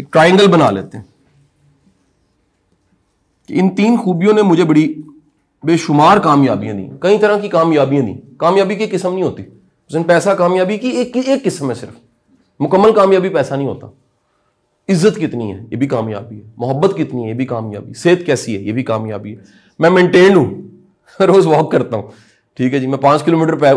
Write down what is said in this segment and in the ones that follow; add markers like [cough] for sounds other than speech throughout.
एक ट्राइंगल बना लेते हैं कि इन तीन खूबियों ने मुझे बड़ी बेशुमार कामयाबियां दी कई तरह की कामयाबियां दी कामयाबी की किस्म नहीं होती पैसा कामयाबी की एक एक किस्म है सिर्फ मुकम्मल कामयाबी पैसा नहीं होता इज्जत कितनी है ये भी कामयाबी है मोहब्बत कितनी है ये भी कामयाबी सेहत कैसी है ये भी कामयाबी है मैं मेंटेन हूँ [laughs] रोज वॉक करता हूँ ठीक है जी मैं पांच किलोमीटर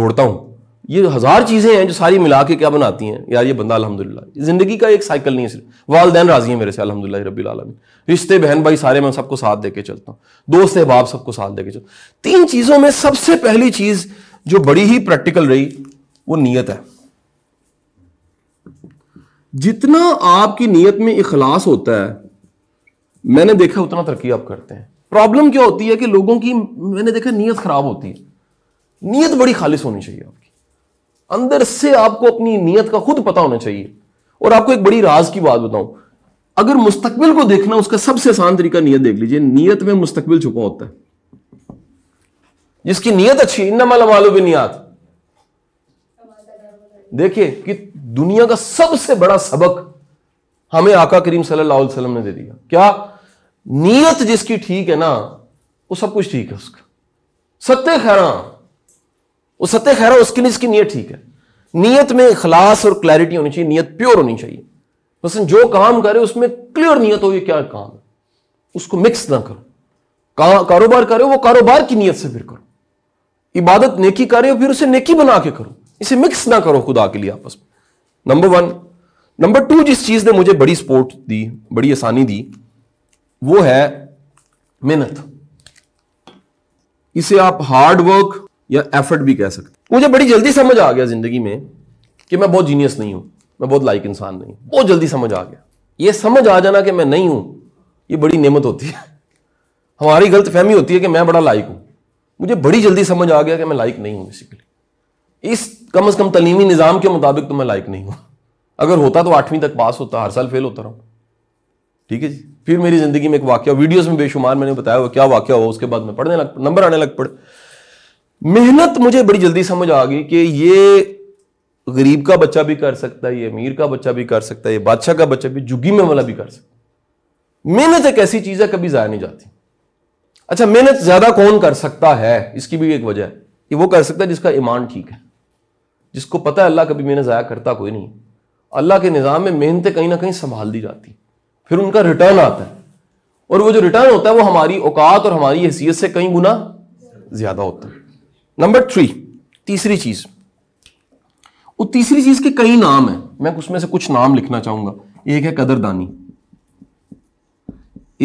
दौड़ता हूँ ये हज़ार चीज़ें हैं जो सारी मिला के क्या बनाती हैं यार ये बंदा अलहमदिल्ला ज़िंदगी का एक साइकिल नहीं है सिर्फ वालदेन राजी है मेरे से अलहमदिल्ला आलमी रिश्ते बहन भाई सारे मैं सबको साथ दे चलता हूँ दोस्त अहबाब सबको साथ दे चलता तीन चीज़ों में सबसे पहली चीज़ जो बड़ी ही प्रैक्टिकल रही वो नीयत है जितना आपकी नीयत में इखलास होता है मैंने देखा उतना तरक्की आप करते हैं प्रॉब्लम क्या होती है कि लोगों की मैंने देखा नीयत ख़राब होती है नीयत बड़ी खालिश होनी चाहिए आप अंदर से आपको अपनी नीयत का खुद पता होना चाहिए और आपको एक बड़ी राज की बात बताऊं अगर मुस्तकबिल को देखना उसका सबसे आसान तरीका नीयत देख लीजिए नीयत में मुस्तकबिल छुपा होता है जिसकी नीयत अच्छी माला मालूम नियत देखिए कि दुनिया का सबसे बड़ा सबक हमें आका करीम सल्लल्लाहु अलैहि वसल्लम ने दे दिया क्या नीयत जिसकी ठीक है ना वो सब कुछ ठीक है उसका सत्य खैरा वो सत्य खैर उसके लिए इसकी नीयत ठीक है नीयत में खलास और क्लैरिटी होनी चाहिए नीयत प्योर होनी चाहिए मसलन जो काम करे उसमें क्लियर नीयत हो ये क्या काम है उसको मिक्स ना करो का, कारोबार करे वो कारोबार की नीयत से फिर करो इबादत नेकी करे फिर उसे नेकी बना के करो इसे मिक्स ना करो खुदा के लिए आपस में नंबर वन नंबर टू जिस चीज ने मुझे बड़ी सपोर्ट दी बड़ी आसानी दी वो है मेहनत इसे आप हार्ड वर्क या एफर्ट भी कह सकते मुझे बड़ी जल्दी समझ आ गया जिंदगी में कि मैं बहुत जीनियस नहीं हूं मैं बहुत लाइक इंसान नहीं हूं बहुत जल्दी समझ आ गया ये समझ आ जाना कि मैं नहीं हूं ये बड़ी नेमत होती है हमारी गलत फहमी होती है कि मैं बड़ा लाइक हूं मुझे बड़ी जल्दी समझ आ गया कि मैं लाइक नहीं हूं बेसिकली इस कम अज कम तलीमी निज़ाम के मुताबिक तो मैं लाइक नहीं हूं अगर होता तो आठवीं तक पास होता हर साल फेल होता रहा ठीक है जी फिर मेरी ज़िंदगी में एक वाक्य वीडियोस में बेशुमार मैंने बताया हुआ क्या वाक्य हुआ उसके बाद मैं पढ़ने लग नंबर आने लग पड़े मेहनत मुझे बड़ी जल्दी समझ आ गई कि ये गरीब का बच्चा भी कर सकता है ये अमीर का बच्चा भी कर सकता है ये बादशाह का बच्चा भी जुगी में वाला भी कर सकता मेहनत एक ऐसी चीज़ है कभी ज़ाया नहीं जाती अच्छा मेहनत ज़्यादा कौन कर सकता है इसकी भी एक वजह है कि वो कर सकता है जिसका ईमान ठीक है जिसको पता है अल्लाह कभी मेहनत ज़ाया करता कोई नहीं अल्लाह के निज़ाम में मेहनतें कहीं ना कहीं संभाल दी जाती फिर उनका रिटर्न आता है और वो जो रिटर्न होता है वो हमारी औकात और हमारी हैसियत से कई गुना ज़्यादा होता है नंबर थ्री तीसरी चीज वो तीसरी चीज के कई नाम है मैं उसमें से कुछ नाम लिखना चाहूंगा एक है कदरदानी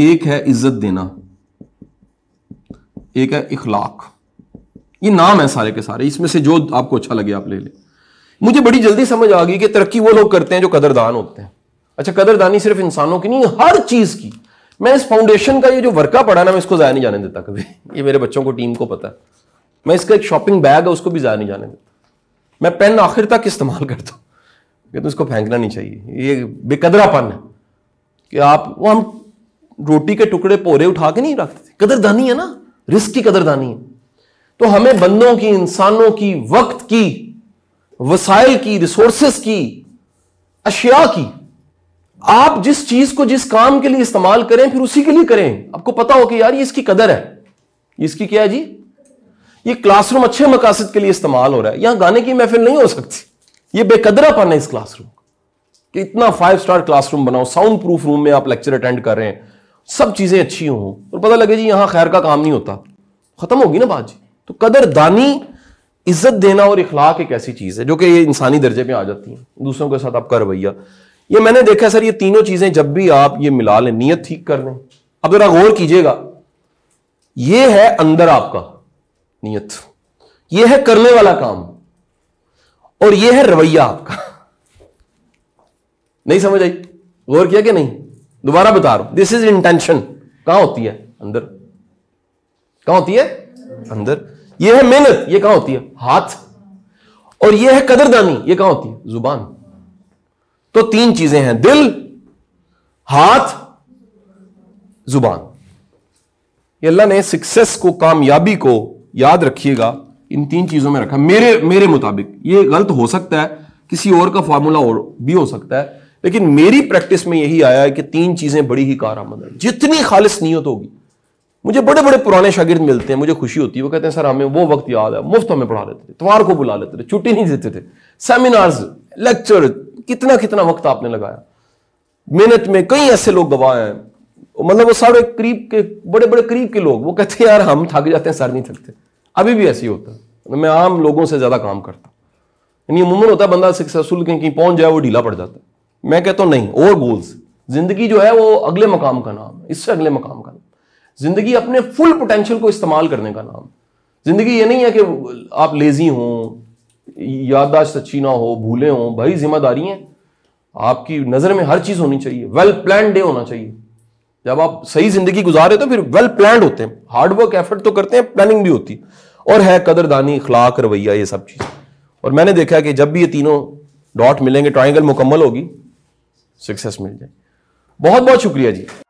एक है इज्जत देना एक है इखलाक ये नाम है सारे के सारे इसमें से जो आपको अच्छा लगे आप ले ले मुझे बड़ी जल्दी समझ आ गई कि तरक्की वो लोग करते हैं जो कदरदान होते हैं अच्छा कदरदानी सिर्फ इंसानों की नहीं हर चीज की मैं इस फाउंडेशन का ये जो वर्का पढ़ा ना मैं इसको जाया नहीं जाने देता कभी ये मेरे बच्चों को टीम को पता है मैं इसका एक शॉपिंग बैग है उसको भी ज़्यादा नहीं जाने देता मैं पेन आखिर तक इस्तेमाल [laughs] करता हूँ कहते तो इसको फेंकना नहीं चाहिए ये बेकदरापन है कि आप वो हम रोटी के टुकड़े पोरे उठा के नहीं रखते कदरदानी है ना रिस्क की कदरदानी है तो हमें बंदों की इंसानों की वक्त की वसाइल की रिसोर्सेस की अशिया की आप जिस चीज को जिस काम के लिए इस्तेमाल करें फिर उसी के लिए करें आपको पता हो कि यार ये इसकी कदर है इसकी क्या है जी ये क्लासरूम अच्छे मकासद के लिए इस्तेमाल हो रहा है यहां गाने की महफिल नहीं हो सकती ये बेकदरापन है इस क्लासरूम कि इतना फाइव स्टार क्लासरूम बनाओ साउंड प्रूफ रूम में आप लेक्चर अटेंड कर रहे हैं सब चीजें अच्छी हों और पता लगे जी यहां खैर का काम नहीं होता खत्म होगी ना बात जी तो कदरदानी इज्जत देना और इखलाक एक ऐसी चीज है जो कि ये इंसानी दर्जे में आ जाती है दूसरों के साथ आपका रवैया ये मैंने देखा सर ये तीनों चीजें जब भी आप ये मिला लें नीयत ठीक कर लें अब जरा गौर कीजिएगा ये है अंदर आपका नियत यह है करने वाला काम और यह है रवैया आपका नहीं समझ आई गौर किया कि नहीं दोबारा बता रहा हूं दिस इज इंटेंशन कहां होती है अंदर कहां होती है अंदर यह है मेहनत यह कहां होती है हाथ और यह है कदरदानी यह कहां होती है जुबान तो तीन चीजें हैं दिल हाथ जुबान ये अल्लाह ने सक्सेस को कामयाबी को याद रखिएगा इन तीन चीजों में रखा मेरे मेरे मुताबिक ये गलत हो सकता है किसी और का फार्मूला और भी हो सकता है लेकिन मेरी प्रैक्टिस में यही आया है कि तीन चीजें बड़ी ही कार आमद है जितनी खालिश नीयत होगी मुझे बड़े बड़े पुराने शागिर्द मिलते हैं मुझे खुशी होती है वो कहते हैं सर हमें वो वक्त याद है मुफ्त हमें पढ़ा लेते थे इतवार को बुला लेते थे छुट्टी नहीं देते थे सेमिनार्स लेक्चर कितना कितना वक्त आपने लगाया मेहनत में कई ऐसे लोग गवाए हैं मतलब वो सारे करीब के बड़े बड़े करीब के लोग वो कहते हैं यार हम थक जाते हैं सर नहीं थकते अभी भी ऐसे ही होता है मैं आम लोगों से ज़्यादा काम करता हूँ यानी अमूमन होता है बंदा सक्सेसफुल कहीं पहुंच जाए वो ढीला पड़ जाता है मैं कहता हूँ नहीं और गोल्स जिंदगी जो है वो अगले मकाम का नाम है इससे अगले मकाम का नाम जिंदगी अपने फुल पोटेंशियल को इस्तेमाल करने का नाम जिंदगी ये नहीं है कि आप लेजी हों याददाश्त अच्छी ना हो भूले हों भाई जिम्मेदारी है आपकी नज़र में हर चीज़ होनी चाहिए वेल प्लान डे होना चाहिए जब आप सही जिंदगी गुजारे तो फिर वेल प्लान होते हैं हार्डवर्क एफर्ट तो करते हैं प्लानिंग भी होती है और है कदरदानी अखलाक रवैया ये सब चीज़ और मैंने देखा कि जब भी ये तीनों डॉट मिलेंगे ट्राइंगल मुकम्मल होगी सक्सेस मिल जाए बहुत बहुत शुक्रिया जी